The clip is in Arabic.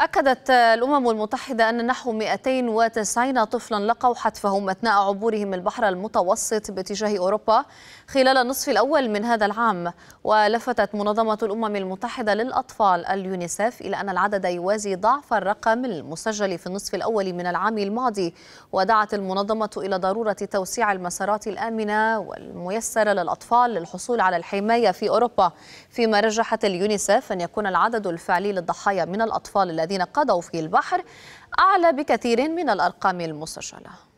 أكدت الأمم المتحدة أن نحو 290 طفلا لقوا حتفهم أثناء عبورهم البحر المتوسط باتجاه أوروبا خلال النصف الأول من هذا العام ولفتت منظمة الأمم المتحدة للأطفال اليونيسف إلى أن العدد يوازي ضعف الرقم المسجل في النصف الأول من العام الماضي ودعت المنظمة إلى ضرورة توسيع المسارات الآمنة والميسرة للأطفال للحصول على الحماية في أوروبا فيما رجحت اليونيسف أن يكون العدد الفعلي للضحايا من الأطفال الذين الذين قضوا في البحر أعلى بكثير من الأرقام المسجلة